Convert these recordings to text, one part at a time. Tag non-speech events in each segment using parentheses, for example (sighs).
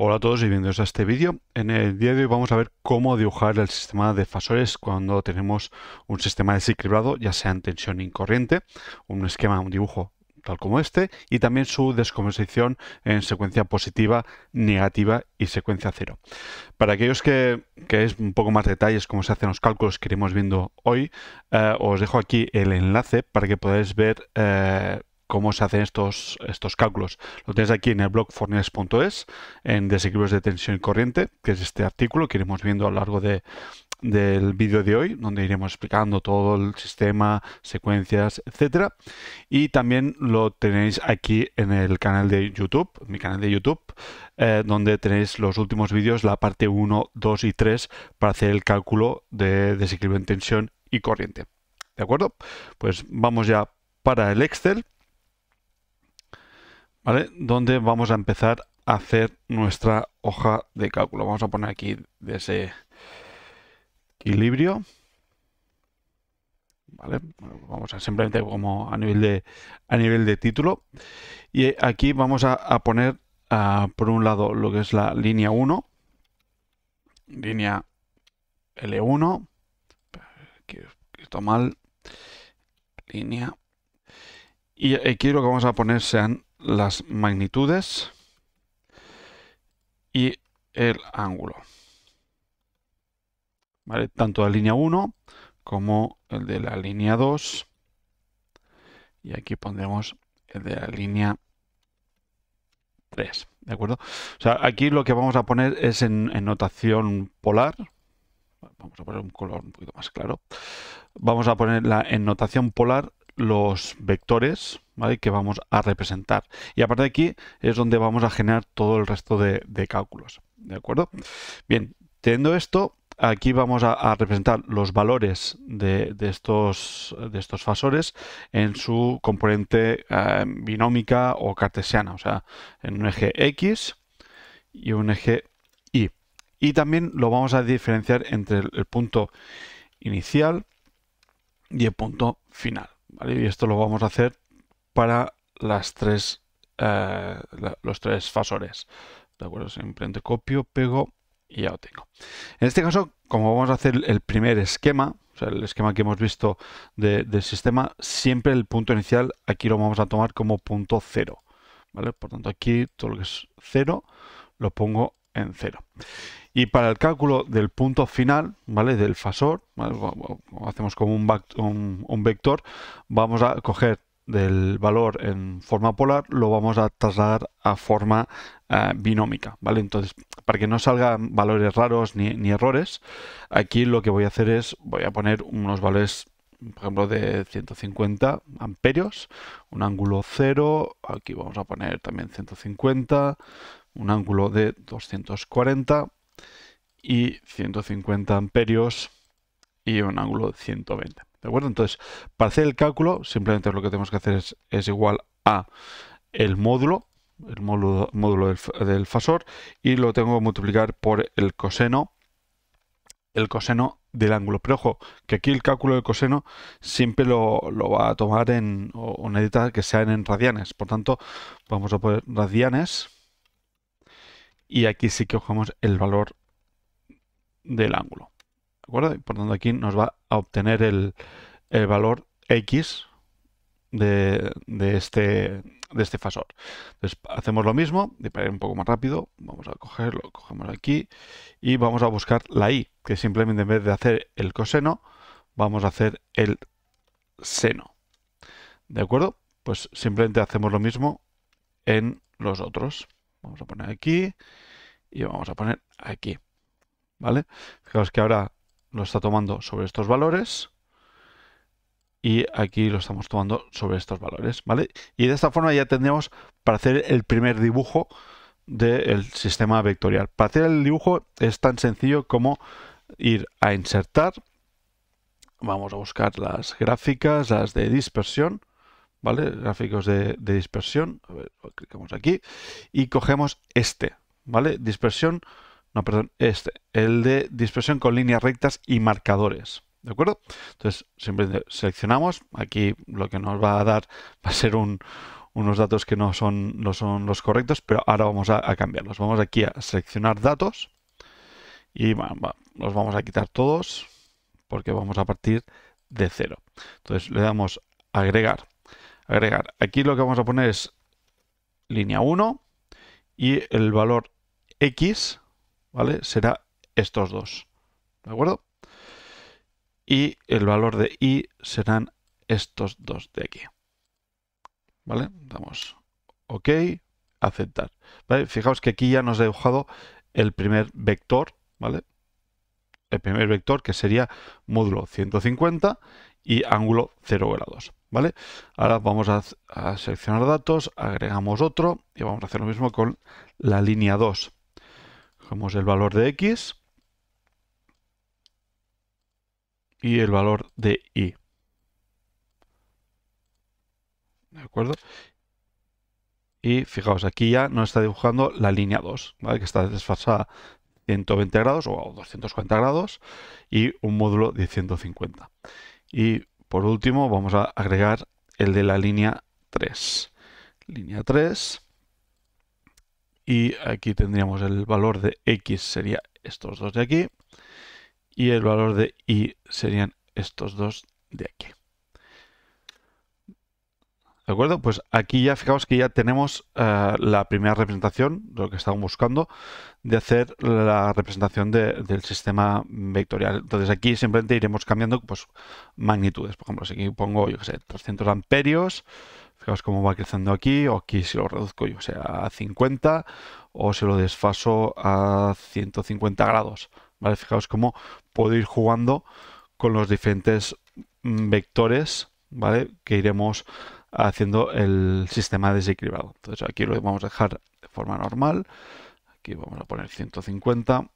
Hola a todos y bienvenidos a este vídeo. En el día de hoy vamos a ver cómo dibujar el sistema de fasores cuando tenemos un sistema desequilibrado, ya sea en tensión y corriente, un esquema, un dibujo tal como este, y también su descomposición en secuencia positiva, negativa y secuencia cero. Para aquellos que es un poco más detalles cómo se hacen los cálculos que iremos viendo hoy, eh, os dejo aquí el enlace para que podáis ver eh, cómo se hacen estos, estos cálculos. Lo tenéis aquí en el blog fornex.es, en desequilibrios de tensión y corriente, que es este artículo que iremos viendo a lo largo de, del vídeo de hoy, donde iremos explicando todo el sistema, secuencias, etcétera. Y también lo tenéis aquí en el canal de YouTube, mi canal de YouTube, eh, donde tenéis los últimos vídeos, la parte 1, 2 y 3, para hacer el cálculo de desequilibrio en tensión y corriente. ¿De acuerdo? Pues vamos ya para el Excel. ¿vale? Donde vamos a empezar a hacer nuestra hoja de cálculo. Vamos a poner aquí de ese equilibrio. ¿Vale? Vamos a simplemente como a nivel de, a nivel de título. Y aquí vamos a, poner ah, por un lado lo que es la línea 1, línea L1, que está mal, línea. Y aquí lo que vamos a poner sean las magnitudes y el ángulo. ¿Vale? Tanto la línea 1 como el de la línea 2. Y aquí pondremos el de la línea 3. ¿De acuerdo? sea, aquí lo que vamos a poner es en, en notación polar. Vamos a poner un color un poquito más claro. Vamos a poner la en notación polar los vectores que vamos a representar. Y aparte de aquí es donde vamos a generar todo el resto de, cálculos. ¿De acuerdo? Bien, teniendo esto, aquí vamos a, representar los valores de, estos, de estos fasores en su componente eh, binómica o cartesiana, o sea, en un eje X y un eje Y. Y también lo vamos a diferenciar entre el punto inicial y el punto final. Y esto lo vamos a hacer para las tres, eh, los tres fasores. ¿De acuerdo? Simplemente copio, pego y ya lo tengo. En este caso, como vamos a hacer el primer esquema, el esquema que hemos visto del sistema, siempre el punto inicial aquí lo vamos a tomar como punto cero. ¿vale? Por tanto, aquí todo lo que es cero lo pongo en cero. Y para el cálculo del punto final, ¿vale? Del fasor, hacemos como un, un, vector, vamos a coger del valor en forma polar, lo vamos a trasladar a forma eh, binómica, ¿vale? Entonces, para que no salgan valores raros ni, errores, aquí lo que voy a hacer es, voy a poner unos valores por ejemplo, de 150 amperios, un ángulo 0, aquí vamos a poner también 150, un ángulo de 240 y 150 amperios y un ángulo de 120. ¿De acuerdo? Entonces, para hacer el cálculo, simplemente lo que tenemos que hacer es, es igual a el módulo, el módulo, del, fasor, y lo tengo que multiplicar por el coseno, el coseno del ángulo. Pero ojo, que aquí el cálculo del coseno siempre lo, va a tomar en, o, o necesita que sean en radianes. Por tanto, vamos a poner radianes y aquí sí que cogemos el valor del ángulo. ¿De acuerdo? Y por tanto aquí nos va a obtener el, valor X de, este, de este fasor. Entonces hacemos lo mismo, de para ir un poco más rápido, vamos a cogerlo, cogemos aquí y vamos a buscar la Y, que simplemente en vez de hacer el coseno, vamos a hacer el seno. ¿De acuerdo? Pues simplemente hacemos lo mismo en los otros. Vamos a poner aquí y vamos a poner aquí. ¿Vale? Fijaos que ahora lo está tomando sobre estos valores y aquí lo estamos tomando sobre estos valores, ¿vale? Y de esta forma ya tendríamos para hacer el primer dibujo del sistema vectorial. Para hacer el dibujo es tan sencillo como ir a insertar, vamos a buscar las gráficas, las de dispersión, ¿vale? Gráficos de, dispersión. A ver, clicamos aquí y cogemos este, ¿vale? Dispersión, no, perdón, este, el de dispersión con líneas rectas y marcadores. ¿De acuerdo? Entonces, simplemente seleccionamos. Aquí lo que nos va a dar (laughs) va a ser unos datos que no son, no son los correctos, pero ahora vamos a, cambiarlos. Vamos aquí a seleccionar datos y los vamos a quitar todos porque vamos a partir de cero. Entonces, le damos agregar agregar. Aquí lo que vamos a poner es línea 1 y el valor x, ¿vale? Será estos dos, ¿de acuerdo? Y el valor de y serán estos dos de aquí, ¿vale? Damos OK, aceptar, Fijaos que aquí ya nos ha dibujado el primer vector, ¿vale? El primer vector que sería módulo 150 y ángulo 0 grados. ¿Vale? Ahora vamos a, seleccionar datos, agregamos otro y vamos a hacer lo mismo con la línea 2. Cogemos el valor de X y el valor de Y. ¿De acuerdo? Y fijaos, aquí ya nos está dibujando la línea 2, que está desfasada 120 grados o 240 grados y un módulo de 150. Y por último, vamos a agregar el de la línea 3. Línea 3. Y aquí tendríamos el valor de x, sería estos dos de aquí. Y el valor de y serían estos dos de aquí. ¿De acuerdo? Pues aquí ya fijaos que ya tenemos eh, la primera representación, de lo que estamos buscando, de hacer la representación del sistema vectorial. Entonces aquí simplemente iremos cambiando pues, magnitudes. Por ejemplo, si aquí pongo, yo que sé, 300 amperios, fijaos cómo va creciendo aquí, o aquí si lo reduzco, yo a 50, o si lo desfaso a 150 grados. ¿Vale? Fijaos cómo puedo ir jugando con los diferentes mm, vectores, ¿vale? Que iremos haciendo el sistema desequilibrado. Entonces aquí lo vamos a dejar de forma normal. Aquí vamos a poner 150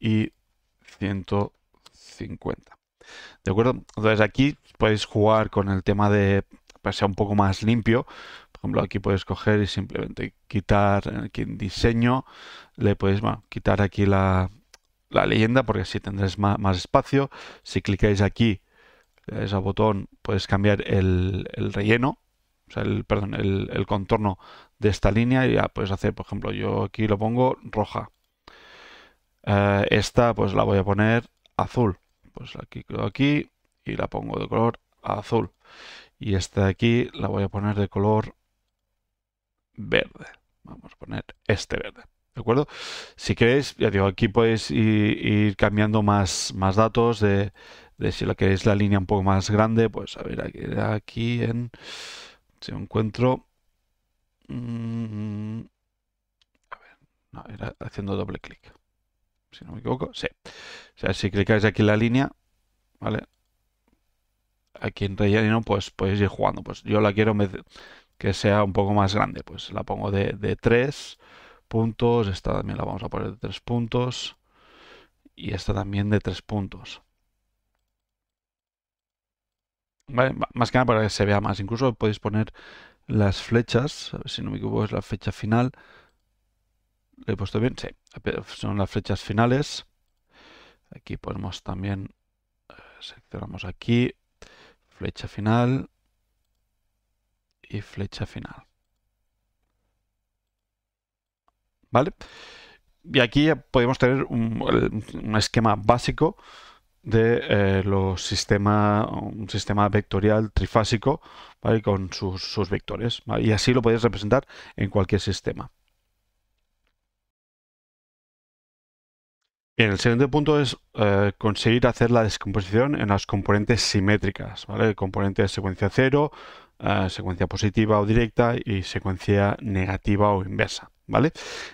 y 150. ¿De acuerdo? Entonces aquí podéis jugar con el tema de que sea un poco más limpio. Por ejemplo, aquí podéis coger y simplemente quitar aquí en diseño. Le podéis quitar aquí la, la, leyenda porque así tendréis más, espacio. Si clicáis aquí, le botón, puedes cambiar el relleno el, perdón, el, contorno de esta línea y ya puedes hacer, por ejemplo, yo aquí lo pongo roja. Eh, esta pues la voy a poner azul. Pues aquí, aquí y la pongo de color azul. Y esta de aquí la voy a poner de color verde. Vamos a poner este verde. ¿De acuerdo? Si queréis, ya digo, aquí podéis ir, cambiando más, más datos de, si la queréis la línea un poco más grande, pues a ver, aquí en si encuentro... Mm, a ver, haciendo doble clic. Si no me equivoco, sí. O sea, si clicáis aquí en la línea, ¿vale? Aquí en relleno, pues podéis ir jugando. Pues yo la quiero que sea un poco más grande. Pues la pongo de, tres puntos. Esta también la vamos a poner de tres puntos. Y esta también de tres puntos. Más que nada para que se vea más. Incluso podéis poner las flechas, a ver si no me equivoco es la fecha final. ¿Le he puesto bien? Sí, son las flechas finales. Aquí podemos también, eh, seleccionamos aquí, flecha final y flecha final. ¿Vale? Y aquí podemos tener un esquema básico de eh, sistema, un sistema vectorial trifásico con sus, vectores. Y así lo podéis representar en cualquier sistema. Bien, el siguiente punto es eh, conseguir hacer la descomposición en las componentes simétricas, ¿vale? Componente de secuencia cero secuencia positiva o directa y secuencia negativa o inversa. ¿Vale?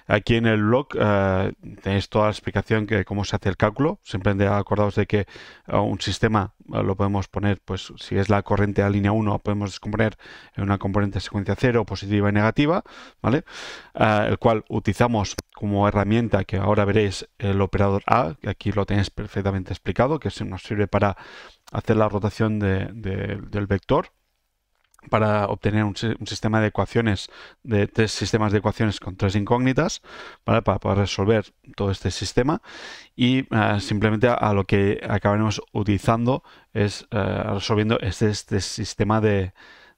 Aquí en el blog eh, tenéis toda la explicación de cómo se hace el cálculo. siempre acordaos de que eh, un sistema eh, lo podemos poner, pues si es la corriente a línea 1, podemos descomponer en una componente de secuencia 0, positiva y negativa, ¿vale? el cual utilizamos como herramienta que ahora veréis el operador A, que aquí lo tenéis perfectamente explicado, que se nos sirve para hacer la rotación del vector, para obtener un, sistema de ecuaciones, de tres sistemas de ecuaciones con tres incógnitas, para poder resolver todo este sistema. Y eh, simplemente a, lo que acabaremos utilizando es eh, resolviendo este, este sistema de,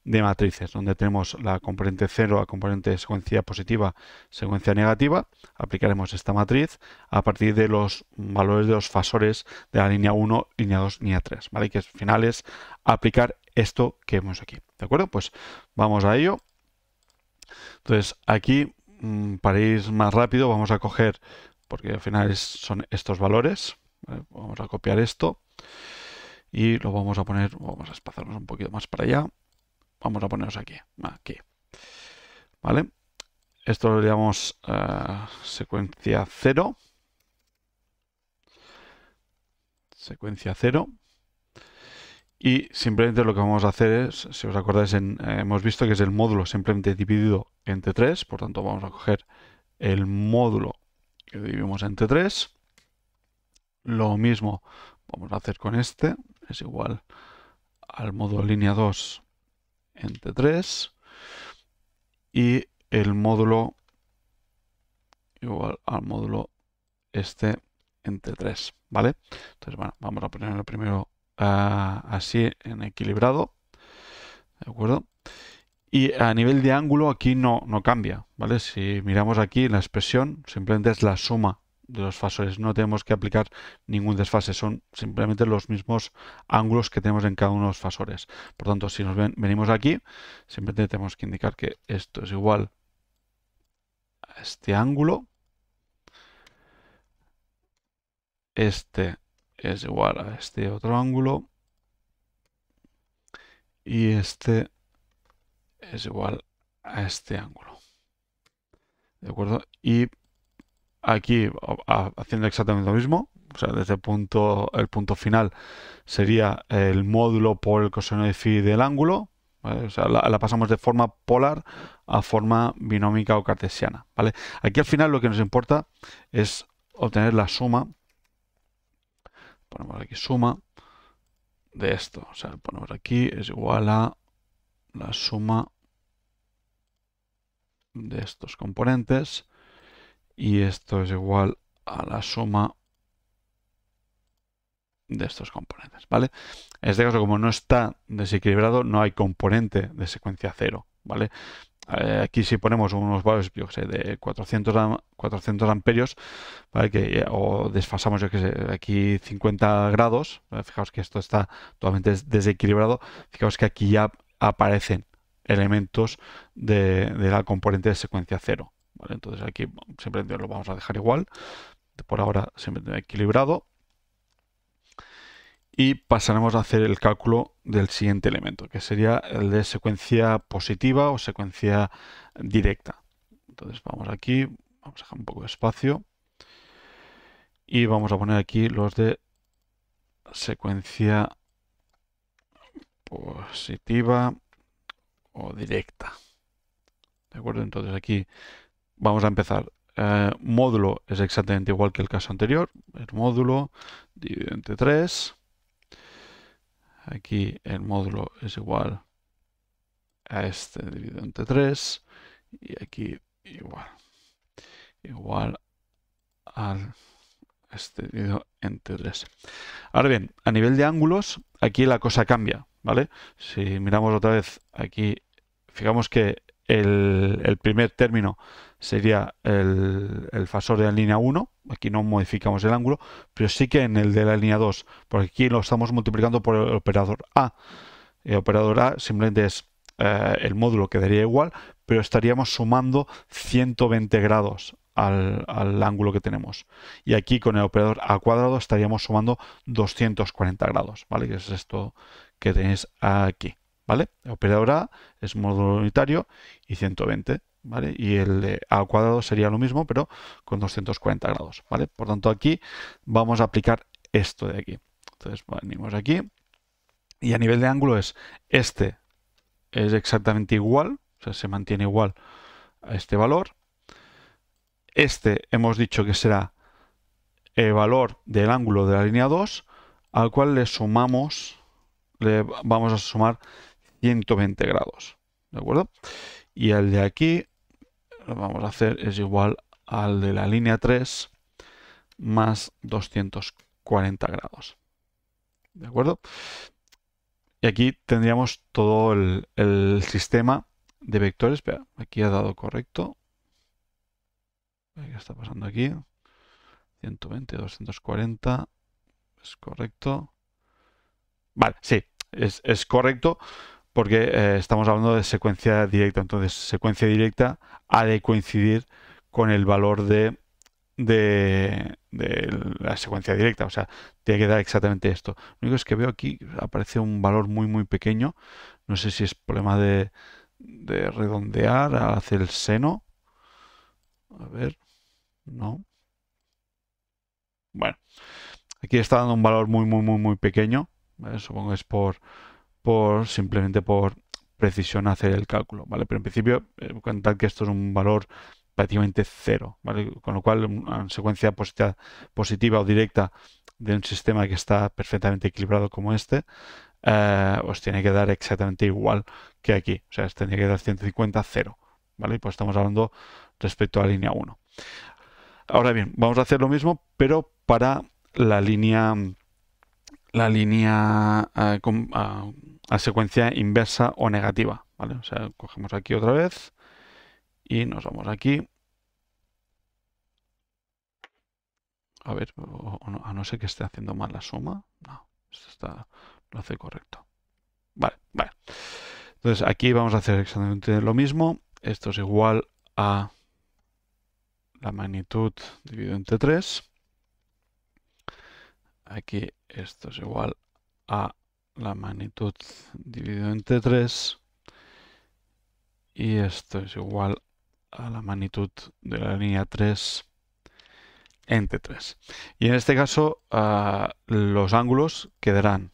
de matrices, donde tenemos la componente 0, la componente secuencia positiva, secuencia negativa. Aplicaremos esta matriz a partir de los valores de los fasores de la línea 1, línea 2, línea 3, ¿vale? Que al final es aplicar esto que vemos aquí, ¿de acuerdo? Pues vamos a ello. Entonces aquí, mm, para ir más rápido, vamos a coger, porque al final son estos valores, vamos a copiar esto y lo vamos a poner, vamos a espaciarnos un poquito más para allá vamos a ponernos aquí, aquí. ¿Vale? Esto lo llamamos eh, secuencia 0. Secuencia 0. Y simplemente lo que vamos a hacer es, si os acordáis, eh, hemos visto que es el módulo simplemente dividido entre 3. Por tanto, vamos a coger el módulo que dividimos entre 3. Lo mismo vamos a hacer con este. Es igual al módulo línea 2 entre 3 y el módulo igual al módulo este entre 3, ¿vale? Entonces, bueno, vamos a ponerlo primero ah, así en equilibrado, ¿de acuerdo? Y a nivel de ángulo aquí no, no cambia, ¿vale? Si miramos aquí la expresión, simplemente es la suma de los fasores. No tenemos que aplicar ningún desfase, son simplemente los mismos ángulos que tenemos en cada uno de los fasores. Por tanto, si nos venimos aquí, simplemente tenemos que indicar que esto es igual a este ángulo. Este es igual a este otro ángulo. Y este es igual a este ángulo. ¿De acuerdo? Y aquí haciendo exactamente lo mismo. O sea, desde el punto, el punto final sería el módulo por el coseno de phi del ángulo. O sea, la, la, pasamos de forma polar a forma binómica o cartesiana. ¿vale? Aquí al final lo que nos importa es obtener la suma. Ponemos aquí suma de esto. O sea, ponemos aquí es igual a la suma de estos componentes y esto es igual a la suma de estos componentes, ¿vale? En este caso, como no está desequilibrado, no hay componente de secuencia cero, ¿vale? Eh, aquí si ponemos unos valores, yo sé, de 400, amperios, ¿vale? que, eh, o desfasamos, que aquí 50 grados, fijaos que esto está totalmente desequilibrado, fijaos que aquí ya aparecen elementos de la componente de secuencia cero, entonces aquí siempre lo vamos a dejar igual. Por ahora siempre equilibrado. Y pasaremos a hacer el cálculo del siguiente elemento, que sería el de secuencia positiva o secuencia directa. Entonces vamos aquí, vamos a dejar un poco de espacio. Y vamos a poner aquí los de secuencia positiva o directa. ¿De acuerdo? Entonces aquí Vamos a empezar. Eh, módulo es exactamente igual que el caso anterior. El módulo dividido entre 3. Aquí el módulo es igual a este dividido entre 3. Y aquí igual. Igual al este dividido entre 3. Ahora bien, a nivel de ángulos, aquí la cosa cambia. ¿Vale? Si miramos otra vez aquí, fijamos que el, primer término sería el, fasor de la línea 1, aquí no modificamos el ángulo, pero sí que en el de la línea 2, porque aquí lo estamos multiplicando por el operador A. El operador A simplemente es eh, el módulo quedaría igual, pero estaríamos sumando 120 grados al, ángulo que tenemos. Y aquí con el operador A cuadrado estaríamos sumando 240 grados, ¿vale? Que es esto que tenéis aquí. ¿vale? operadora A es módulo unitario y 120, ¿vale? Y el A al cuadrado sería lo mismo, pero con 240 grados, ¿vale? Por tanto, aquí vamos a aplicar esto de aquí. Entonces, venimos aquí y a nivel de ángulo es este, es exactamente igual, o sea, se mantiene igual a este valor. Este hemos dicho que será el valor del ángulo de la línea 2, al cual le sumamos, le vamos a sumar 120 grados. ¿De acuerdo? Y el de aquí lo vamos a hacer es igual al de la línea 3 más 240 grados. ¿De acuerdo? Y aquí tendríamos todo el, sistema de vectores. Espera, aquí ha dado correcto. ¿Qué está pasando aquí? 120, 240. Es correcto. Vale, sí, es, es correcto porque eh, estamos hablando de secuencia directa. Entonces, secuencia directa ha de coincidir con el valor de, la secuencia directa. O sea, tiene que dar exactamente esto. Lo único es que veo aquí aparece un valor muy, muy pequeño. No sé si es problema de, de redondear hacer el seno. A ver, no. Bueno, aquí está dando un valor muy, muy, muy, muy pequeño. Supongo que es por por simplemente por precisión hacer el cálculo, ¿vale? Pero en principio, eh, que esto es un valor prácticamente cero, Con lo cual, una secuencia positiva, positiva o directa de un sistema que está perfectamente equilibrado como este, eh, os tiene que dar exactamente igual que aquí. O sea, os tendría que dar 150, 0. ¿Vale? Pues estamos hablando respecto a la línea 1. Ahora bien, vamos a hacer lo mismo, pero para la línea la línea eh, ah, secuencia inversa o negativa. ¿vale? O sea, cogemos aquí otra vez y nos vamos aquí. A ver, a no ser que esté haciendo mal la suma. No, esto está, lo hace correcto. Vale, vale. Entonces aquí vamos a hacer exactamente lo mismo. Esto es igual a la magnitud dividido entre 3. Aquí esto es igual a la magnitud dividido entre 3 y esto es igual a la magnitud de la línea 3 entre 3. Y en este caso ah, los ángulos quedarán.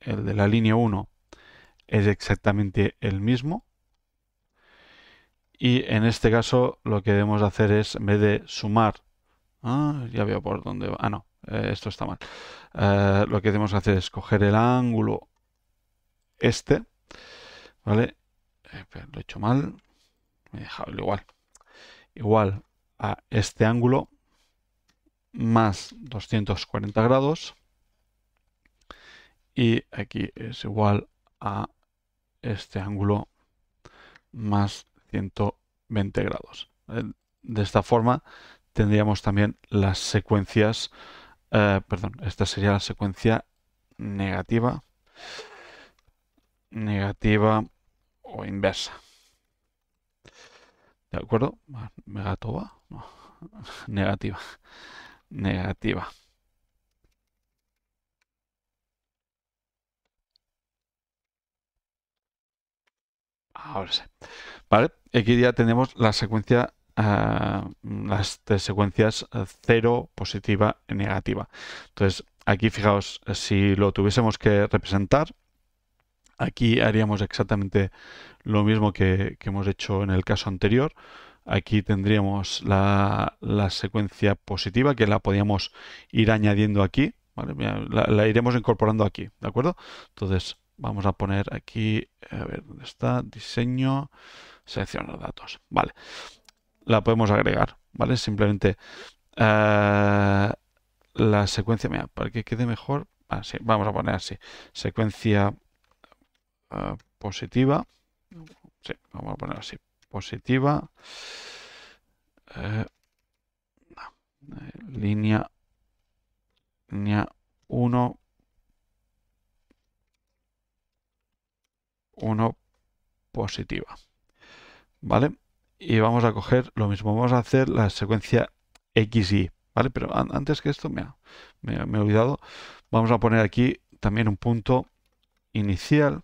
El de la línea 1 es exactamente el mismo. Y en este caso lo que debemos hacer es, en vez de sumar, ah, ya veo por dónde va, ah no, eh, esto está mal. Eh, lo que tenemos que hacer es coger el ángulo este, ¿vale? Eh, lo he hecho mal, Me he dejado igual. Igual a este ángulo más 240 grados y aquí es igual a este ángulo más 120 grados. De esta forma tendríamos también las secuencias eh, perdón, esta sería la secuencia negativa, negativa o inversa. ¿De acuerdo? megatoba, no. (laughs) negativa, negativa. Ahora sí. Vale, aquí ya tenemos la secuencia Ah, las tres secuencias eh, cero, positiva y negativa. Entonces, aquí fijaos, eh, si lo tuviésemos que representar, aquí haríamos exactamente lo mismo que, hemos hecho en el caso anterior. Aquí tendríamos la, secuencia positiva que la podíamos ir añadiendo aquí. La, la, iremos incorporando aquí, ¿de acuerdo? Entonces vamos a poner aquí, a ver, ¿dónde está? Diseño, seleccionar datos. Vale la podemos agregar, ¿vale? Simplemente eh, la secuencia, mira, para que quede mejor, así, ah, vamos a poner así, secuencia eh, positiva, sí, vamos a poner así, positiva, eh, línea, línea 1, 1 positiva, ¿vale? y vamos a coger lo mismo. Vamos a hacer la secuencia XY, ¿vale? Pero antes que esto, me, he olvidado, vamos a poner aquí también un punto inicial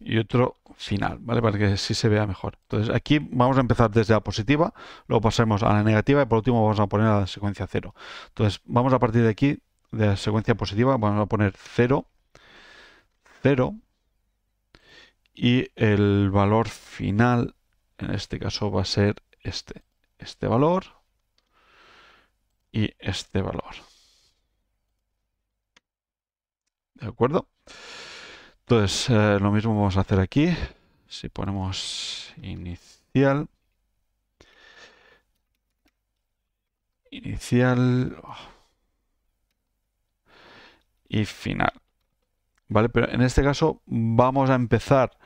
y otro final, ¿vale? Para que así se vea mejor. Entonces aquí vamos a empezar desde la positiva, luego pasemos a la negativa y por último vamos a poner a la secuencia 0. Entonces vamos a partir de aquí, de la secuencia positiva, vamos a poner 0, 0 y el valor final en este caso va a ser este, este valor y este valor. ¿De acuerdo? Entonces, eh, lo mismo vamos a hacer aquí. Si ponemos inicial, inicial oh, y final. ¿Vale? Pero en este caso vamos a empezar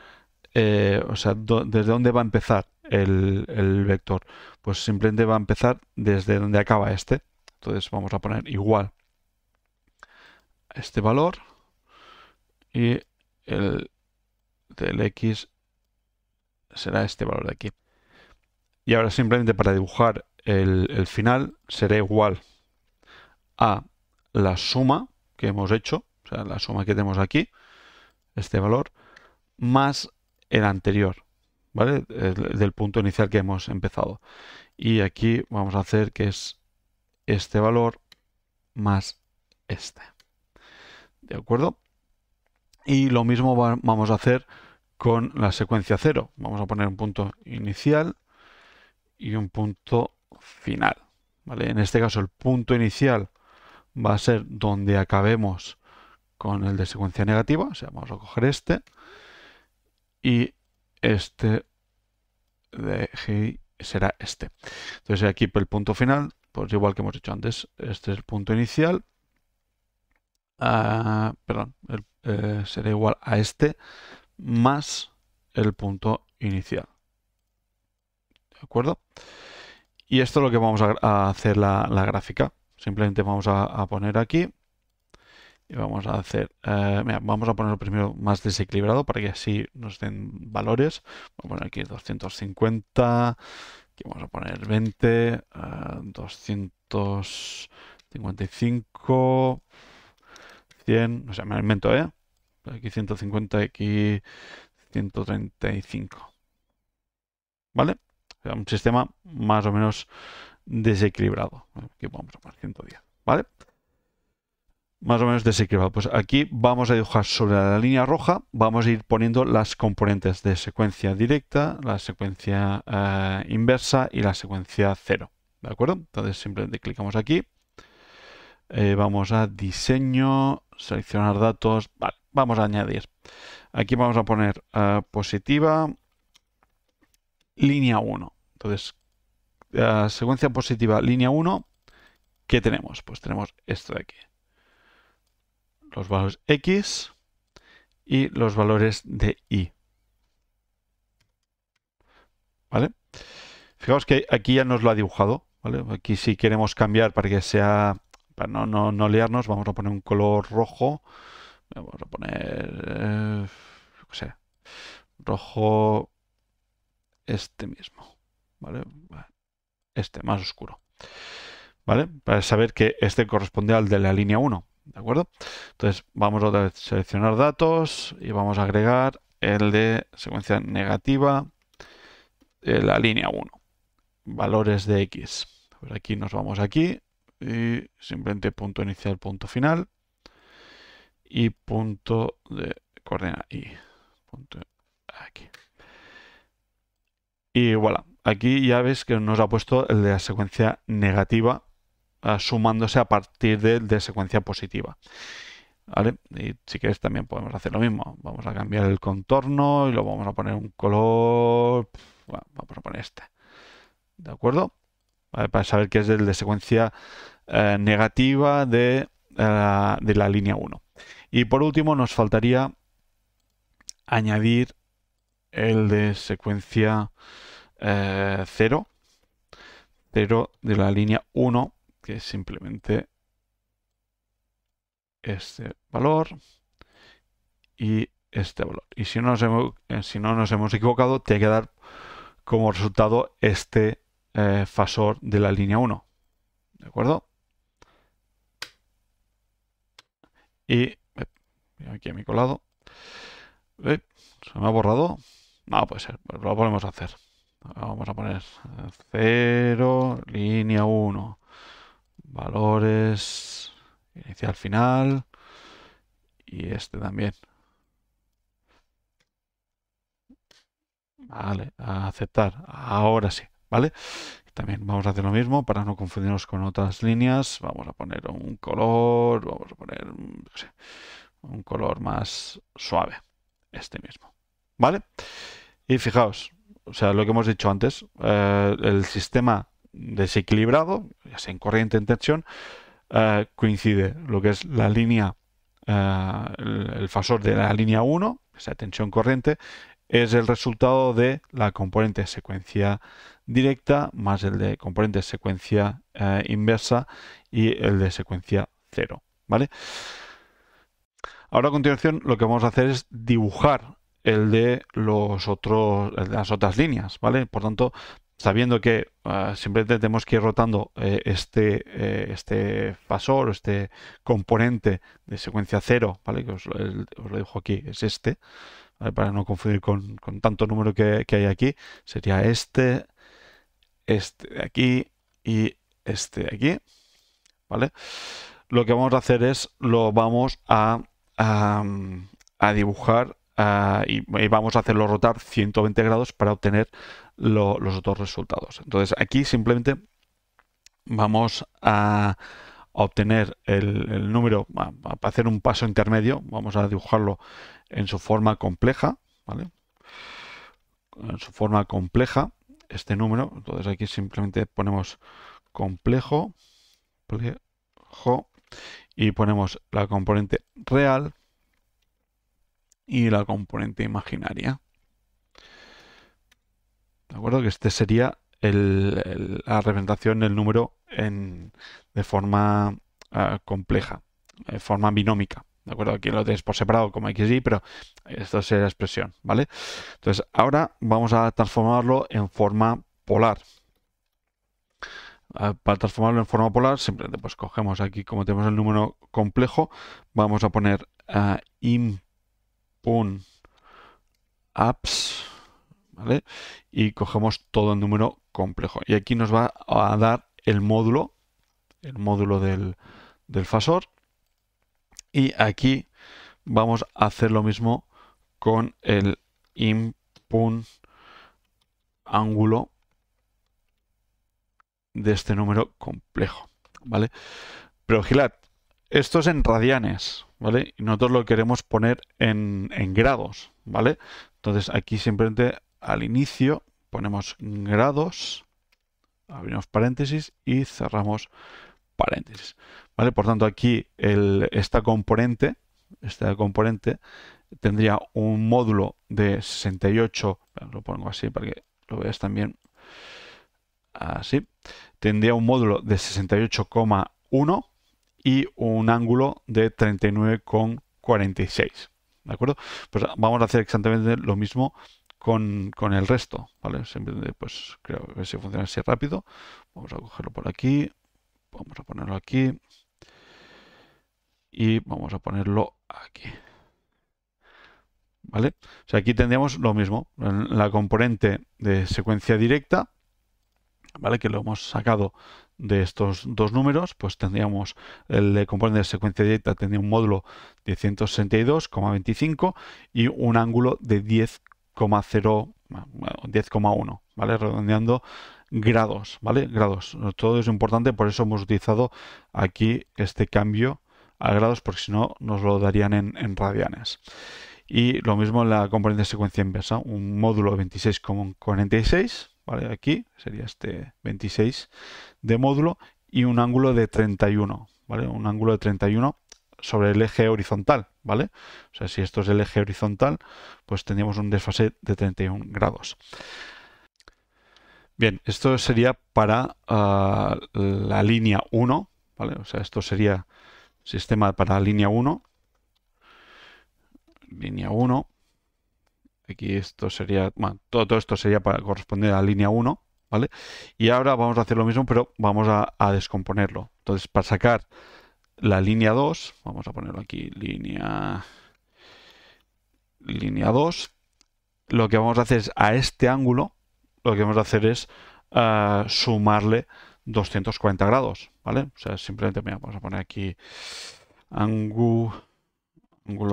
eh, o sea, ¿desde dónde va a empezar el, vector? Pues simplemente va a empezar desde donde acaba este. Entonces vamos a poner igual este valor y el del x será este valor de aquí. Y ahora simplemente para dibujar el, el final será igual a la suma que hemos hecho, o sea, la suma que tenemos aquí, este valor, más el anterior, ¿vale? del punto inicial que hemos empezado. Y aquí vamos a hacer que es este valor más este. ¿De acuerdo? Y lo mismo vamos a hacer con la secuencia 0. Vamos a poner un punto inicial y un punto final. ¿vale? En este caso el punto inicial va a ser donde acabemos con el de secuencia negativa. O sea, vamos a coger este y este de G será este. Entonces aquí el punto final, pues igual que hemos hecho antes, este es el punto inicial, ah, perdón, eh, será igual a este más el punto inicial. ¿De acuerdo? Y esto es lo que vamos a, hacer la, gráfica. Simplemente vamos a poner aquí vamos a hacer, eh, vamos a ponerlo primero más desequilibrado para que así nos den valores. Vamos a poner aquí 250, aquí vamos a poner 20, 255, 100, no sé, me lo invento, ¿eh? Aquí 150, aquí 135. ¿Vale? un sistema más o menos desequilibrado. Aquí vamos a poner 110, ¿vale? más o menos desequilibrado. Pues aquí vamos a dibujar sobre la línea roja, vamos a ir poniendo las componentes de secuencia directa, la secuencia eh, inversa y la secuencia cero. ¿De acuerdo? Entonces simplemente clicamos aquí. Eh, vamos a diseño, seleccionar datos. Vale, vamos a añadir. Aquí vamos a poner eh, positiva, línea 1. Entonces, secuencia positiva, línea 1. ¿Qué tenemos? Pues tenemos esto de aquí los valores x y los valores de y. ¿Vale? Fijaos que aquí ya nos lo ha dibujado. ¿vale? Aquí si queremos cambiar para que sea, para no, no, liarnos, vamos a poner un color rojo. Vamos a poner, eh, rojo este mismo. ¿vale? Este, más oscuro. ¿Vale? Para saber que este corresponde al de la línea 1. ¿De acuerdo? Entonces vamos otra vez a seleccionar datos y vamos a agregar el de secuencia negativa, de la línea 1, valores de X. Pues aquí nos vamos aquí y simplemente punto inicial, punto final y punto de coordenada Y. Punto aquí. Y voilà, aquí ya ves que nos ha puesto el de la secuencia negativa sumándose a partir de, de secuencia positiva. ¿Vale? Y si quieres también podemos hacer lo mismo. Vamos a cambiar el contorno y lo vamos a poner un color... Bueno, vamos a poner este. ¿De acuerdo? Para saber que es el de secuencia eh, negativa eh, de, la línea 1. Y por último nos faltaría añadir el de secuencia 0, eh, 0 de la línea 1 que es simplemente este valor y este valor. Y si no nos hemos, eh, si no nos hemos equivocado, tiene que dar como resultado este eh, fasor de la línea 1. ¿De acuerdo? Y eh, aquí a mi colado. ¿Se me ha borrado? No, puede ser. Lo podemos hacer. Vamos a poner 0, línea 1 valores, inicial, final y este también. Vale, aceptar. Ahora sí, ¿vale? También vamos a hacer lo mismo para no confundirnos con otras líneas. Vamos a poner un color, vamos a poner mm, un color más suave, este mismo, ¿vale? Y fijaos, o sea, lo que hemos dicho antes, eh, el sistema desequilibrado, ya sea en corriente, en tensión, eh, coincide lo que es la línea, eh, el fasor de la línea 1, esa tensión corriente, es el resultado de la componente de secuencia directa más el de componente de secuencia eh, inversa y el de secuencia 0. ¿vale? Ahora a continuación lo que vamos a hacer es dibujar el de los otros, las otras líneas, ¿vale? Por tanto, sabiendo que siempre ah, simplemente tenemos que ir rotando eh, este, eh, este este componente de secuencia cero, ¿vale? que os, lo dejo aquí, es este, para no confundir con, tanto número que, hay aquí, sería este, este de aquí y este de aquí. ¿vale? Lo que vamos a hacer es lo vamos a dibujar Ah, y, vamos a hacerlo rotar 120 grados para obtener los dos resultados. Entonces aquí simplemente vamos a obtener el, número, para hacer un paso intermedio, vamos a dibujarlo en su forma compleja, En su forma compleja, este número, entonces aquí simplemente ponemos complejo, complejo y ponemos la componente real y la componente imaginaria. ¿De acuerdo? Que este sería la representación del número en, de forma ah, compleja, de forma binómica. ¿De acuerdo? Aquí lo tenéis por separado como Y, pero esto sería la expresión, ¿vale? Entonces, ahora vamos a transformarlo en forma polar. Ah, para transformarlo en forma polar, simplemente pues, cogemos aquí, como tenemos el número complejo, vamos a poner ah, imp un apps, ¿vale? Y cogemos todo el número complejo. Y aquí nos va a dar el módulo, el módulo del, del fasor. Y aquí vamos a hacer lo mismo con el input ángulo de este número complejo, ¿vale? Pero Gilad, esto es en radianes, ¿vale? Y nosotros lo queremos poner en, grados, ¿vale? Entonces aquí simplemente al inicio ponemos grados, abrimos paréntesis y cerramos paréntesis, ¿vale? Por tanto aquí el, esta componente, esta componente tendría un módulo de 68, lo pongo así para que lo veas también así, tendría un módulo de 68,1 y un ángulo de 39,46. ¿De acuerdo? Pues vamos a hacer exactamente lo mismo con, el resto. ¿Vale? Simplemente, pues creo que si funciona así rápido. Vamos a cogerlo por aquí. Vamos a ponerlo aquí. Y vamos a ponerlo aquí. ¿Vale? O sea, aquí tendríamos lo mismo. la componente de secuencia directa, ¿vale? Que lo hemos sacado de estos dos números, pues tendríamos el componente de secuencia directa tendría un módulo de 162,25 y un ángulo de 10,0 10,1, ¿vale? Redondeando grados, ¿vale? Grados. Todo es importante, por eso hemos utilizado aquí este cambio a grados, porque si no nos lo darían en, en radianes. Y lo mismo en la componente de secuencia inversa, un módulo de 26,46 ¿vale? Aquí sería este 26 de módulo y un ángulo de 31, ¿vale? Un ángulo de 31 sobre el eje horizontal, ¿vale? O sea, si esto es el eje horizontal, pues tendríamos un desfase de 31 grados. Bien, esto sería para ah, la línea 1, ¿vale? O sea, esto sería sistema para la línea 1. Línea 1. Aquí esto sería, todo, esto sería para corresponder a la línea 1, ¿vale? Y ahora vamos a hacer lo mismo, pero vamos a, descomponerlo. Entonces, para sacar la línea 2, vamos a ponerlo aquí, línea, línea 2, lo que vamos a hacer es a este ángulo, lo que vamos a hacer es ah, sumarle 240 grados, ¿vale? O sea, simplemente, vamos a poner aquí ángulo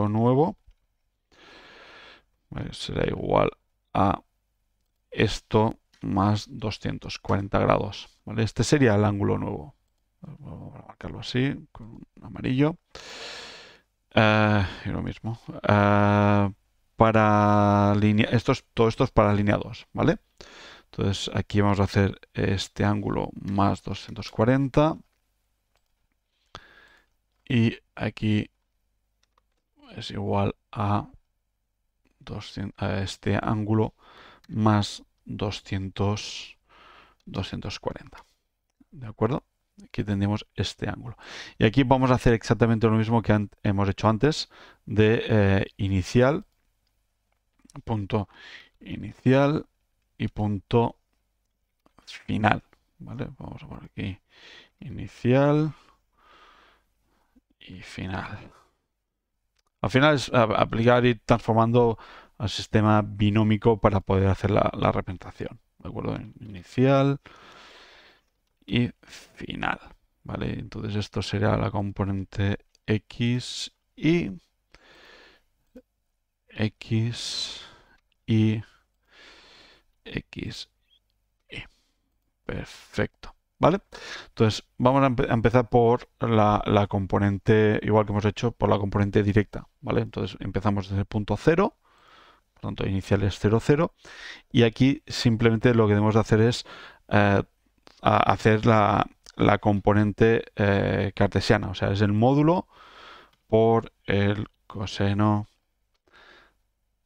nuevo será igual a esto más 240 grados. Este sería el ángulo nuevo. Vamos a marcarlo así, con un amarillo. Eh, y lo mismo. Eh, para estos, todo esto es para alineados, ¿vale? Entonces aquí vamos a hacer este ángulo más 240. Y aquí es igual a este ángulo más 200, 240. ¿De acuerdo? Aquí tendríamos este ángulo. Y aquí vamos a hacer exactamente lo mismo que hemos hecho antes de eh, inicial, punto inicial y punto final. ¿Vale? Vamos a poner aquí inicial y final. Al final es aplicar y transformando al sistema binómico para poder hacer la, representación. ¿De acuerdo? Inicial y final. ¿Vale? Entonces esto será la componente X y X y X Perfecto. ¿Vale? Entonces, vamos a, empezar por la, componente, igual que hemos hecho, por la componente directa, ¿vale? Entonces, empezamos desde el punto 0, por tanto, inicial es 0, y aquí simplemente lo que debemos de hacer es eh, hacer la, componente eh, cartesiana, o sea, es el módulo por el coseno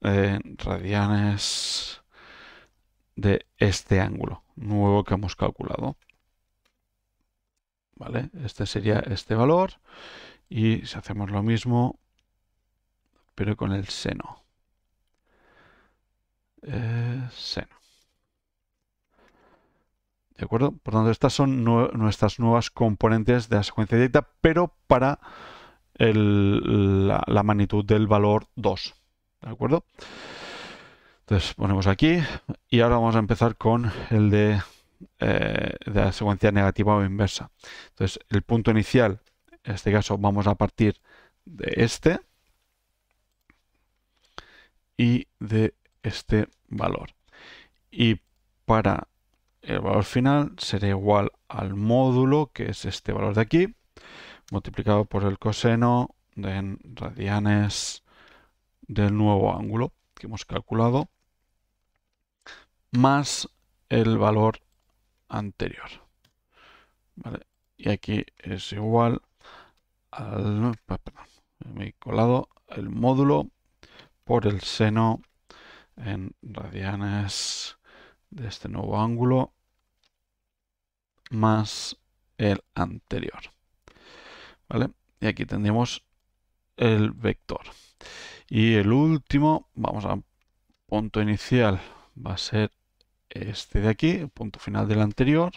en eh, radianes de este ángulo nuevo que hemos calculado. ¿vale? Este sería este valor. Y si hacemos lo mismo, pero con el seno. Eh, seno. ¿De acuerdo? Por tanto, estas son nuestras nuevas componentes de la secuencia directa, pero para la, la, magnitud del valor 2. ¿De acuerdo? Entonces ponemos aquí y ahora vamos a empezar con el de eh, de la secuencia negativa o inversa. Entonces, el punto inicial, en este caso vamos a partir de este y de este valor. Y para el valor final será igual al módulo, que es este valor de aquí, multiplicado por el coseno de radianes del nuevo ángulo que hemos calculado, más el valor anterior. Y aquí es igual al... colado el módulo por el seno en radianes de este nuevo ángulo más el anterior. ¿Vale? Y aquí tendríamos el vector. Y el último, vamos a punto inicial, va a ser este de aquí, el punto final del anterior,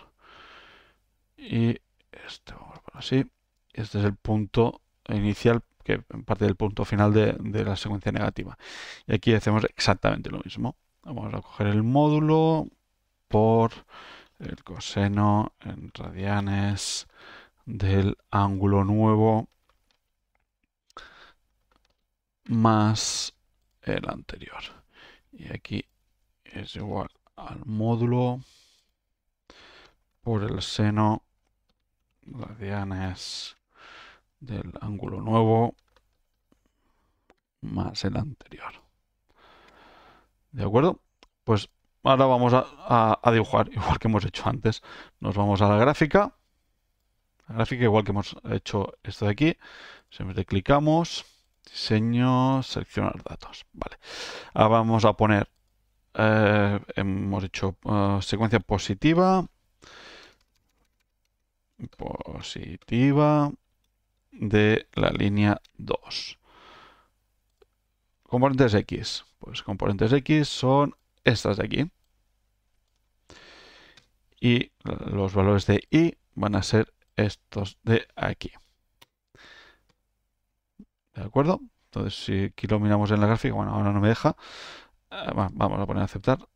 y este, vamos a poner así, este es el punto inicial que parte del punto final de, de, la secuencia negativa. Y aquí hacemos exactamente lo mismo. Vamos a coger el módulo por el coseno en radianes del ángulo nuevo más el anterior. Y aquí es igual al módulo por el seno radianes del ángulo nuevo más el anterior. ¿De acuerdo? Pues ahora vamos a, dibujar igual que hemos hecho antes. Nos vamos a la gráfica. La gráfica igual que hemos hecho esto de aquí. Siempre clicamos, diseño, seleccionar datos. Vale. Ahora vamos a poner eh, hemos hecho eh, secuencia positiva, positiva de la línea 2. Componentes X. Pues componentes X son estas de aquí. Y los valores de Y van a ser estos de aquí. ¿De acuerdo? Entonces, si aquí lo miramos en la gráfica, bueno, ahora no me deja, Ah, vamos a poner aceptar.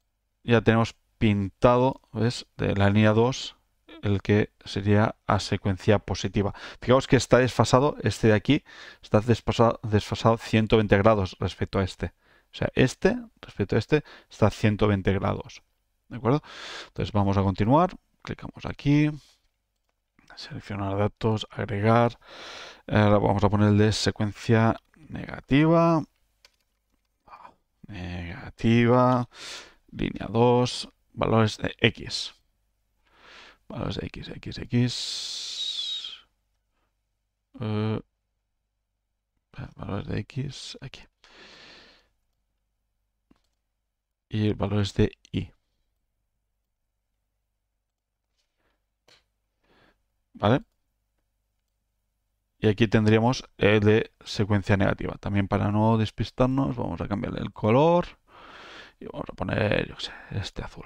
Ya tenemos pintado, ¿ves? De la línea 2, el que sería a secuencia positiva. Fijaos que está desfasado, este de aquí, está desfasado, desfasado 120 grados respecto a este. O sea, este respecto a este está 120 grados. ¿De acuerdo? Entonces vamos a continuar. Clicamos aquí. Seleccionar datos, agregar. Ahora vamos a poner de secuencia negativa negativa, línea 2, valores de x. Valores de x, x, x. Eh, valores de x aquí. Y valores de y. ¿Vale? Y aquí tendríamos el de secuencia negativa. También para no despistarnos, vamos a cambiar el color. Y vamos a poner, este azul.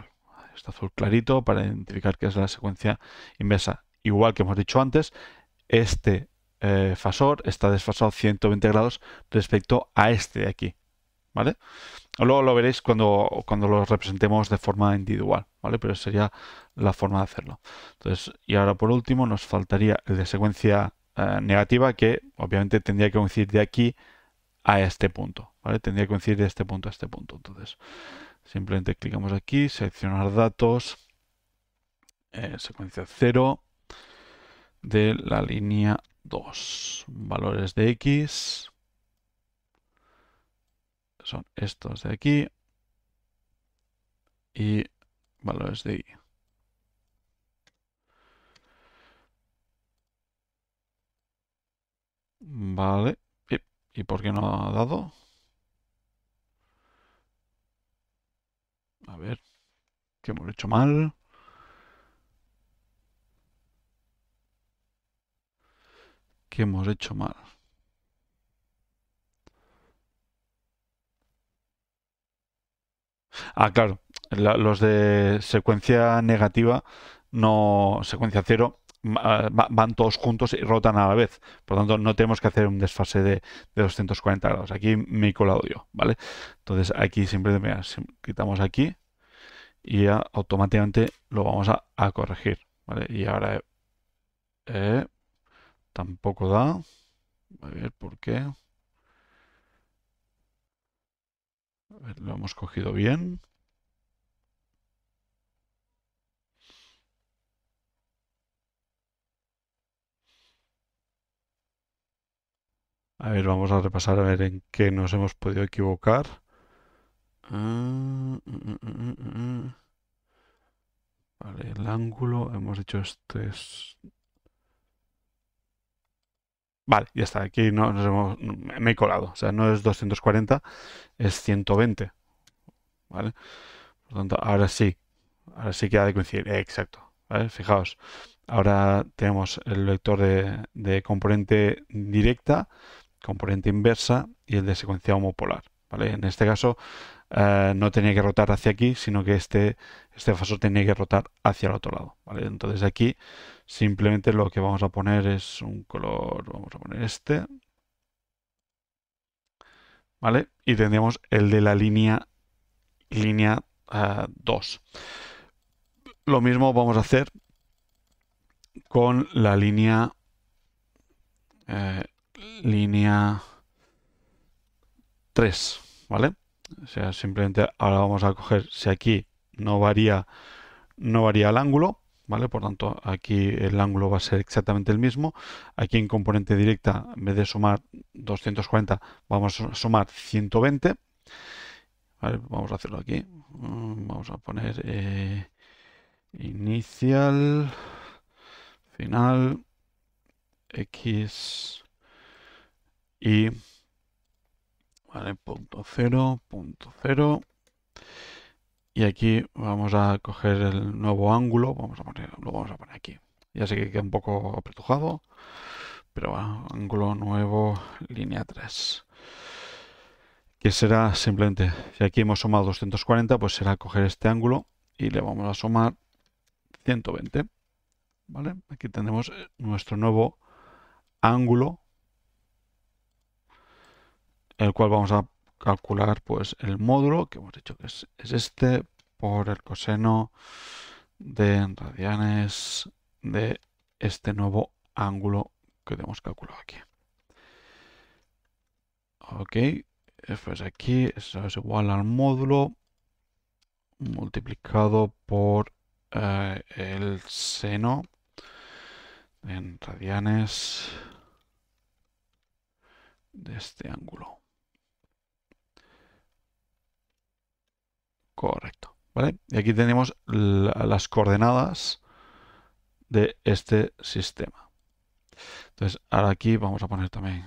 Este azul clarito para identificar que es la secuencia inversa. Igual que hemos dicho antes, este eh, fasor está desfasado 120 grados respecto a este de aquí. ¿Vale? Luego lo veréis cuando, cuando lo representemos de forma individual, ¿vale? Pero sería la forma de hacerlo. Entonces, y ahora por último nos faltaría el de secuencia eh, negativa que obviamente tendría que coincidir de aquí a este punto. Tendría que coincidir de este punto a este punto. Entonces, simplemente clicamos aquí, seleccionar datos, eh, secuencia 0 de la línea 2. Valores de X son estos de aquí y valores de Y. Vale. ¿Y por qué no ha dado? A ver, ¿qué hemos hecho mal? ¿Qué hemos hecho mal? Ah, claro, los de secuencia negativa, no secuencia cero, Ah, van todos juntos y rotan a la vez. Por lo tanto, no tenemos que hacer un desfase de, 240 grados. Aquí me he colado yo, ¿vale? Entonces aquí siempre quitamos aquí y automáticamente lo vamos a, corregir, Y ahora eh, tampoco da. A ver por qué. lo hemos cogido bien. A ver, vamos a repasar a ver en qué nos hemos podido equivocar. Ah, mm, mm, mm, vale, el ángulo, hemos dicho este es... Vale, ya está, aquí no, nos hemos, me he colado, o sea, no es 240, es 120. ¿Vale? Por lo tanto, ahora sí, ahora sí queda de coincidir, exacto. Fijaos, ahora tenemos el vector de componente directa, componente inversa y el de secuencia homopolar. ¿vale? En este caso eh, no tenía que rotar hacia aquí, sino que este, este tenía que rotar hacia el otro lado. ¿vale? Entonces aquí simplemente lo que vamos a poner es un color, vamos a poner este. ¿Vale? Y tendríamos el de la línea línea 2. Eh, lo mismo vamos a hacer con la línea eh, línea 3, ¿vale? O sea, simplemente ahora vamos a coger, si aquí no varía, no varía el ángulo, ¿vale? Por tanto, aquí el ángulo va a ser exactamente el mismo. Aquí en componente directa, en vez de sumar 240, vamos a sumar 120. Vamos a hacerlo aquí. Mm, vamos a poner eh, inicial, final, x y vale, punto cero, punto cero. Y aquí vamos a coger el nuevo ángulo, vamos a poner, lo vamos a poner aquí. Ya sé que queda un poco apretujado, pero ángulo nuevo, línea 3. Que será simplemente, si aquí hemos sumado 240, pues será coger este ángulo y le vamos a sumar 120. ¿Vale? Aquí tenemos nuestro nuevo ángulo el cual vamos a calcular pues el módulo que hemos dicho que es, este por el coseno de radianes de este nuevo ángulo que hemos calculado aquí. Ok, es aquí eso es igual al módulo multiplicado por eh, el seno en radianes de este ángulo. Correcto. ¿Vale? Y aquí tenemos las coordenadas de este sistema. Entonces, ahora aquí vamos a poner también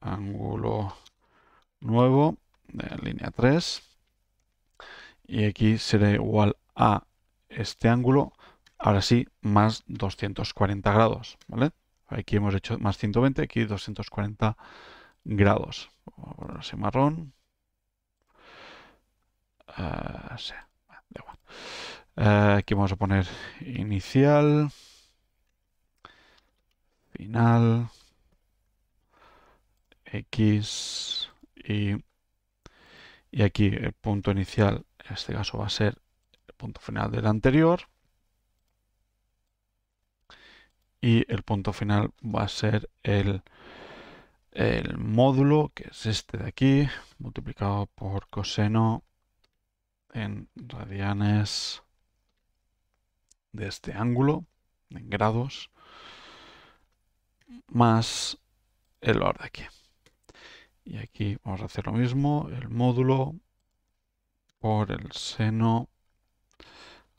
ángulo nuevo de línea 3. Y aquí será igual a este ángulo, ahora sí, más 240 grados. ¿vale? Aquí hemos hecho más 120, aquí 240 grados. Vamos a ponerlo así marrón. Ah, ah, eh, aquí vamos a poner inicial, final, x y, y aquí el punto inicial, en este caso va a ser el punto final del anterior y el punto final va a ser el, el módulo, que es este de aquí, multiplicado por coseno en radianes de este ángulo, en grados, más el valor de aquí. Y aquí vamos a hacer lo mismo, el módulo por el seno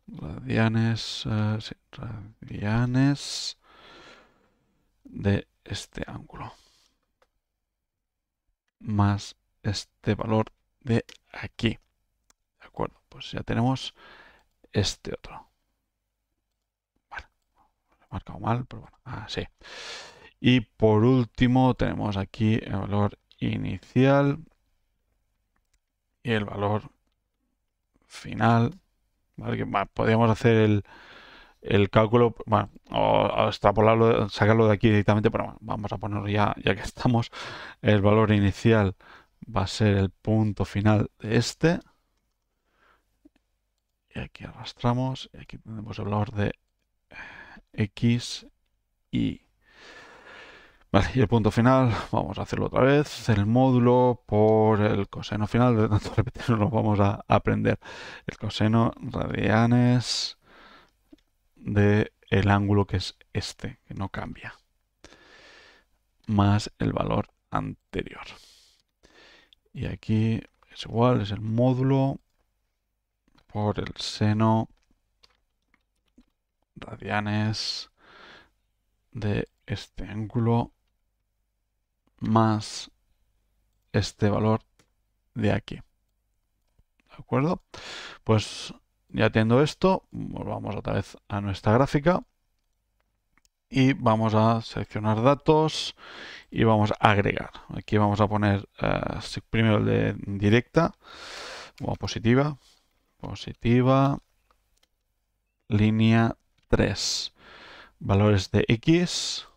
radianes, eh, radianes de este ángulo más este valor de aquí. Pues ya tenemos este otro. lo marcado mal, pero bueno, así. Ah, y por último tenemos aquí el valor inicial y el valor final. podríamos hacer el, cálculo, bueno, o, extrapolarlo, sacarlo de aquí directamente, pero vamos a ponerlo ya, ya que estamos, el valor inicial va a ser el punto final de este y aquí arrastramos y aquí tenemos el valor de x y y el punto final, vamos a hacerlo otra vez, el módulo por el coseno final, de tanto (laughs) repetirlo lo vamos a aprender. El coseno radianes del el ángulo que es este, que no cambia, más el valor anterior. Y aquí es igual, es el módulo por el seno radianes de este ángulo más este valor de aquí. ¿De acuerdo? Pues ya teniendo esto, volvamos otra vez a nuestra gráfica y vamos a seleccionar datos y vamos a agregar. Aquí vamos a poner eh, primero el de directa o positiva, positiva, línea 3. Valores de X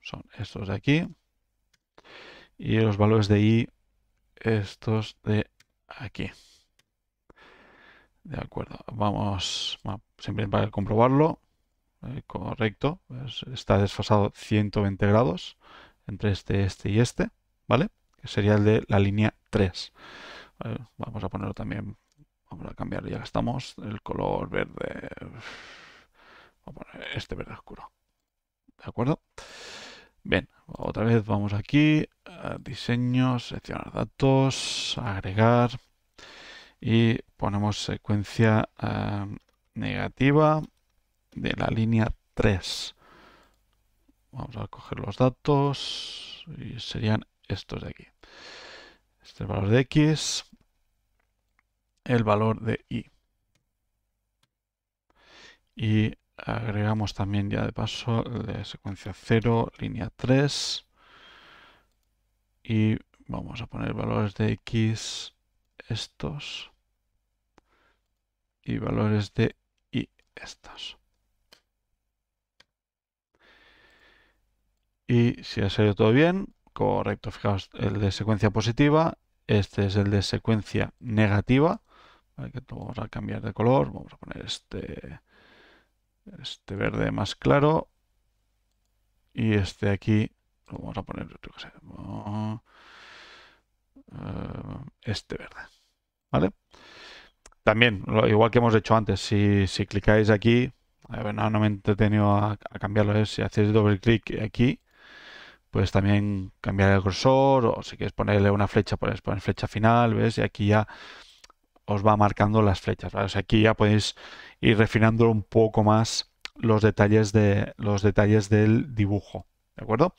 son estos de aquí y los valores de Y estos de aquí. De acuerdo, vamos siempre para comprobarlo. Eh, correcto, está desfasado 120 grados entre este, este y este, ¿vale? Que sería el de la línea 3. Eh, vamos a ponerlo también Vamos a cambiar, ya estamos, el color verde. Vamos a poner este verde oscuro. ¿De acuerdo? Bien, otra vez vamos aquí, a diseño, seleccionar datos, agregar y ponemos secuencia eh, negativa de la línea 3. Vamos a coger los datos y serían estos de aquí. Este valor de X, el valor de i. Y agregamos también ya de paso la secuencia 0, línea 3. Y vamos a poner valores de x estos y valores de i estos. Y si ha salido todo bien, correcto, fijaos, el de secuencia positiva, este es el de secuencia negativa, vamos a cambiar de color. Vamos a poner este, este verde más claro. Y este aquí lo vamos a poner, eh, este verde. ¿Vale? También, igual que hemos hecho antes, si, clicáis aquí, no, me he entretenido a, cambiarlo, ¿eh? si hacéis doble clic aquí, puedes también cambiar el grosor o si quieres ponerle una flecha, puedes poner flecha final, ¿ves? Y aquí ya os va marcando las flechas. ¿vale? O sea, aquí ya podéis ir refinando un poco más los detalles, de, los detalles del dibujo. ¿De acuerdo?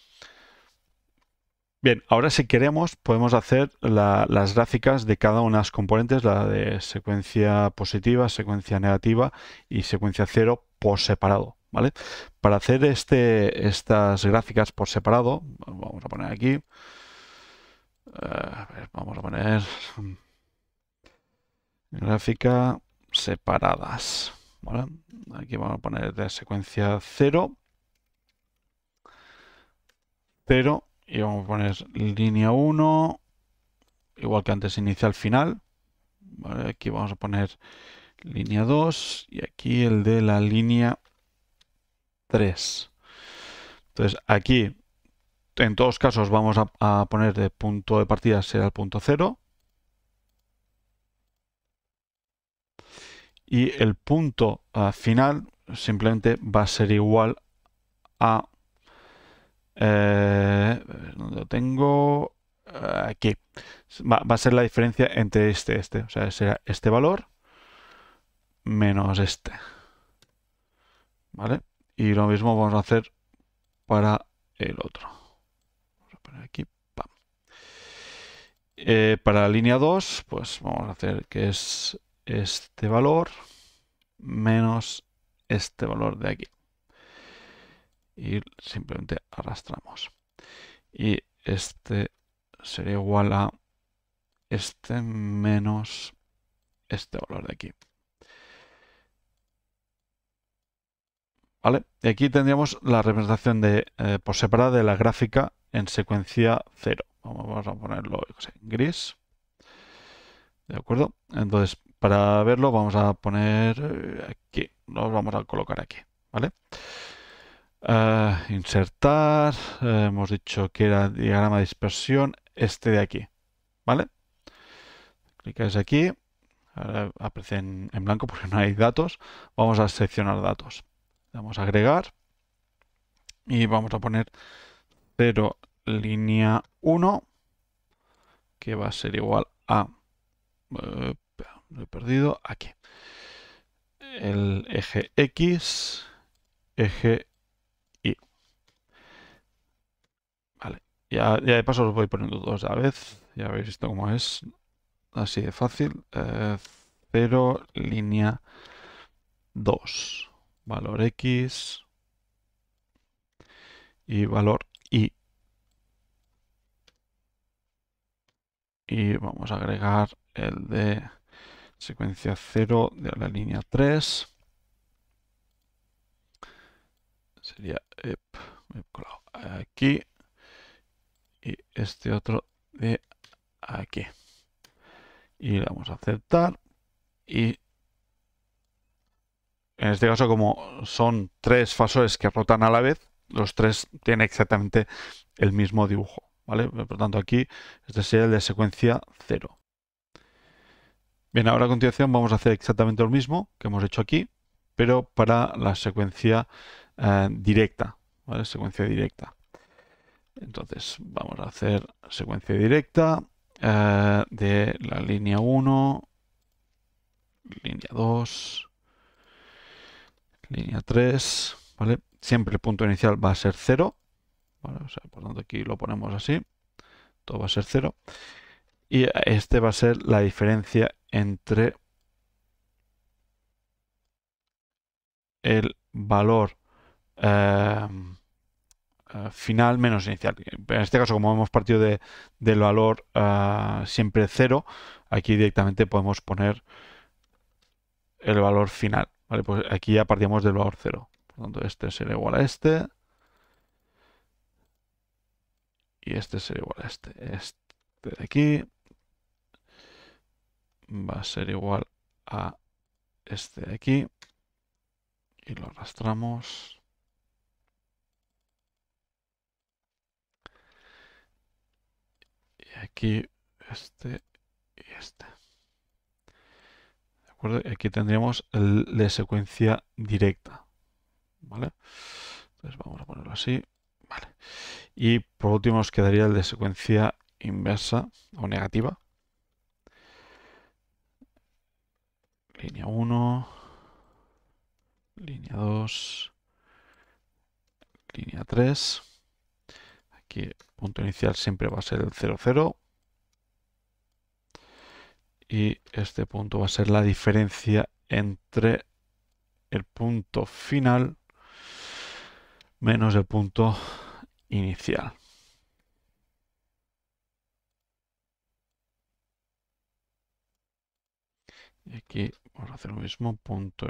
Bien, ahora si queremos podemos hacer las gráficas de cada una de las componentes, la de secuencia positiva, secuencia negativa y secuencia cero por separado. ¿Vale? Para hacer este, estas gráficas por separado, vamos a poner aquí, eh, vamos a poner gráfica separadas. Aquí vamos a poner de secuencia 0, 0 y vamos a poner línea 1, igual que antes inicial final. Aquí vamos a poner línea 2 y aquí el de la línea 3. Entonces aquí en todos casos vamos a, a poner de punto de partida será el punto 0 y el punto ah, final simplemente va a ser igual a... Eh, lo tengo? Aquí. Va, a ser la diferencia entre este este. O sea, será este valor menos este. ¿Vale? Y lo mismo vamos a hacer para el otro. Vamos a poner aquí. Eh, para la línea 2, pues vamos a hacer que es este valor menos este valor de aquí. Y simplemente arrastramos. Y este sería igual a este menos este valor de aquí. ¿Vale? Y aquí tendríamos la representación de, eh, por separada de la gráfica en secuencia 0. Vamos a ponerlo en gris. ¿De acuerdo? Entonces, para verlo vamos a poner eh, aquí, lo vamos a colocar aquí, ¿vale? Eh, insertar, eh, hemos dicho que era diagrama de dispersión, este de aquí, ¿vale? Clicáis aquí, ahora aparece en, blanco porque no hay datos, vamos a seleccionar datos, Vamos a agregar y vamos a poner 0 línea 1 que va a ser igual a lo he perdido, aquí. El eje X, eje Y. Vale, ya, ya de paso os voy poniendo dos a la vez. Ya habéis esto cómo es. Así de fácil. Eh, línea 2. Valor X y valor Y. Y vamos a agregar el de secuencia 0 de la línea 3. Sería aquí y este otro de aquí. Y le vamos a aceptar. Y en este caso, como son tres fasores que rotan a la vez, los tres tienen exactamente el mismo dibujo. ¿vale? Por lo tanto, aquí este sería el de secuencia 0. Bien, ahora a continuación vamos a hacer exactamente lo mismo que hemos hecho aquí, pero para la secuencia eh, directa, Secuencia directa. Entonces vamos a hacer secuencia directa eh, de la línea 1, línea 2, línea 3, ¿vale? Siempre el punto inicial va a ser 0, ¿vale? o por tanto aquí lo ponemos así, todo va a ser 0. Y este va a ser la diferencia entre el valor eh, eh, final menos inicial. En este caso, como hemos partido de, del valor eh, siempre cero, aquí directamente podemos poner el valor final. Vale, pues aquí ya partíamos del valor cero. Por lo tanto, este será igual a este. Y este será igual a este. Este de aquí va a ser igual a este de aquí y lo arrastramos y aquí este y este de acuerdo aquí tendríamos el de secuencia directa entonces vamos a ponerlo así y por último nos quedaría el de secuencia inversa o negativa línea 1, línea 2, línea 3. Aquí el punto inicial siempre va a ser el 0, 0. Y este punto va a ser la diferencia entre el punto final menos el punto inicial. Y aquí vamos a hacer lo mismo, punto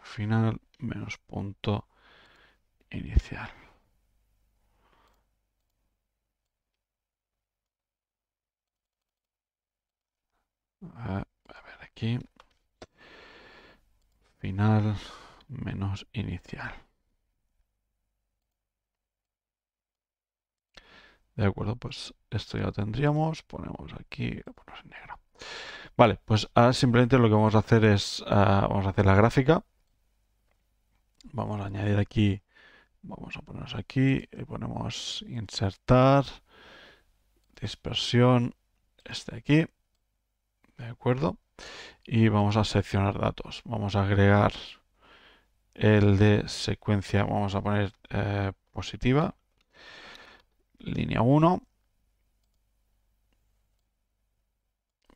final menos punto inicial. A ver aquí, final menos inicial. De acuerdo, pues esto ya lo tendríamos. Ponemos aquí, lo ponemos en negro. Vale, pues ahora simplemente lo que vamos a hacer es, ah, vamos a hacer la gráfica. Vamos a añadir aquí, vamos a ponernos aquí, y eh, ponemos insertar, dispersión, este aquí, ¿de acuerdo? Y vamos a seleccionar datos, vamos a agregar el de secuencia, vamos a poner eh, positiva, línea 1,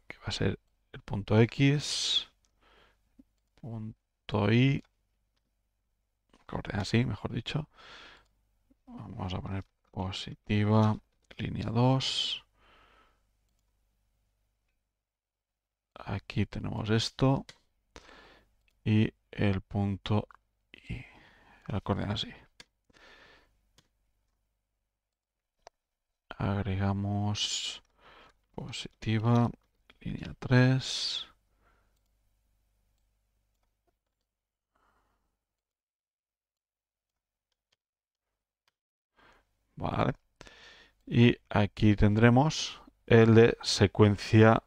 que va a ser el punto X, punto Y, coordenada así, mejor dicho. Vamos a poner positiva, línea 2. Aquí tenemos esto y el punto Y, la coordenada así. Agregamos positiva, línea 3. Vale. Y aquí tendremos el de secuencia,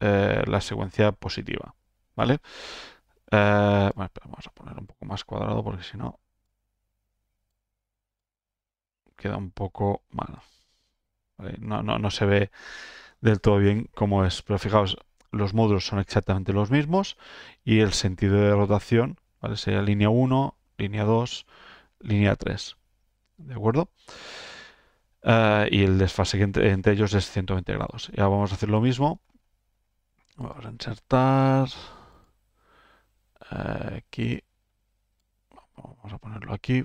eh, la secuencia positiva. ¿Vale? Eh, vamos a poner un poco más cuadrado porque si no queda un poco mal. No, no, no se ve del todo bien como es. Pero fijaos, los módulos son exactamente los mismos y el sentido de rotación ¿vale? sería línea 1, línea 2, línea 3. ¿De acuerdo? Eh, y el desfase entre, ellos es 120 grados. ya vamos a hacer lo mismo. Vamos a insertar eh, aquí. Vamos a ponerlo aquí.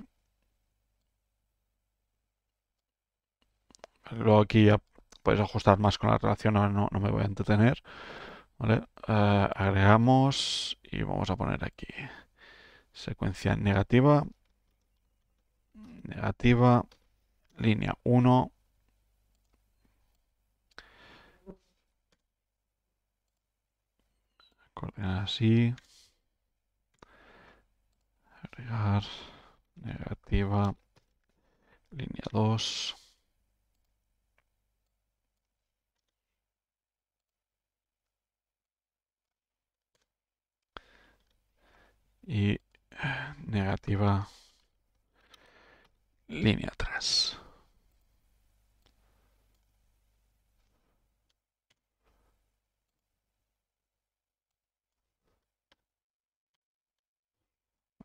Luego aquí ya podéis ajustar más con la relación, ahora no, me voy a entretener. ¿vale? Eh, agregamos y vamos a poner aquí secuencia negativa, negativa, línea 1. Coordinar así. Agregar negativa, línea 2. y (sighs) negativa línea atrás.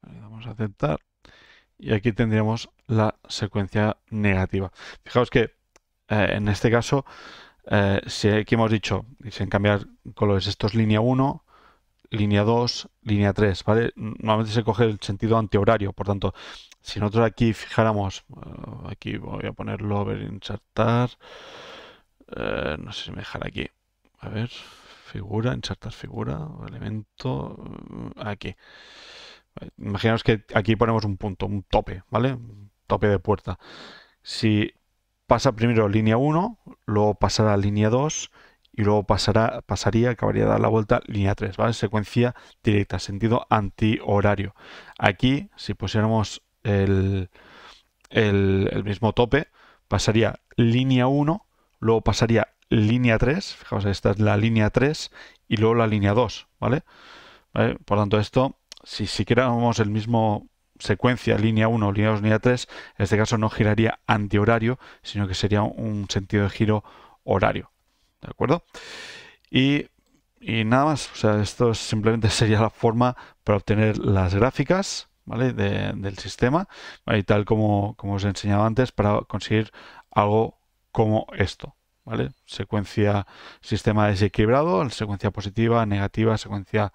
vamos a aceptar y aquí tendríamos la secuencia negativa. Fijaos que eh, en este caso, eh, si aquí hemos dicho, y sin cambiar colores, esto línea 1, línea 2, línea 3, ¿vale? Normalmente se coge el sentido antihorario, por tanto, si nosotros aquí fijáramos, eh, aquí voy a ponerlo, a ver, insertar, eh, no sé si me dejará aquí, a ver, figura, insertar figura, elemento, eh, aquí. Imaginaos que aquí ponemos un punto, un tope, ¿vale? tope de puerta. Si pasa primero línea 1, luego pasará a línea 2, y luego pasará, pasaría, acabaría de dar la vuelta línea 3, ¿vale? Secuencia directa, sentido antihorario. Aquí, si pusiéramos el, mismo tope, pasaría línea 1, luego pasaría línea 3, fijaos, esta es la línea 3 y luego la línea 2, ¿vale? ¿Vale? Por tanto, esto, si siquiéramos el mismo secuencia, línea 1, línea 2, línea 3, en este caso no giraría antihorario, sino que sería un sentido de giro horario, ¿De acuerdo? Y, nada más. O sea, esto simplemente (laughs) sería la forma para obtener las gráficas del sistema. tal como, como os enseñado antes, para conseguir algo como esto. ¿Vale? Secuencia sistema desequilibrado, secuencia positiva, negativa, secuencia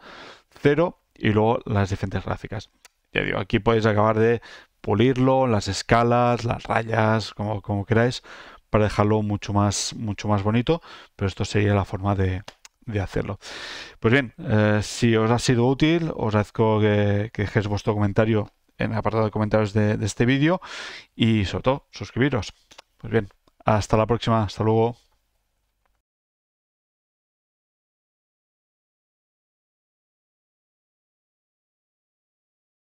cero y luego las diferentes gráficas. Ya digo, aquí podéis acabar de pulirlo, las escalas, las rayas, como, como queráis, para dejarlo mucho más, mucho más bonito, pero esto sería la forma de, de hacerlo. Pues bien, eh, si os ha sido útil, os agradezco que, dejéis vuestro comentario en el apartado de comentarios de este vídeo y sobre todo suscribiros. Pues bien, hasta la próxima, hasta luego.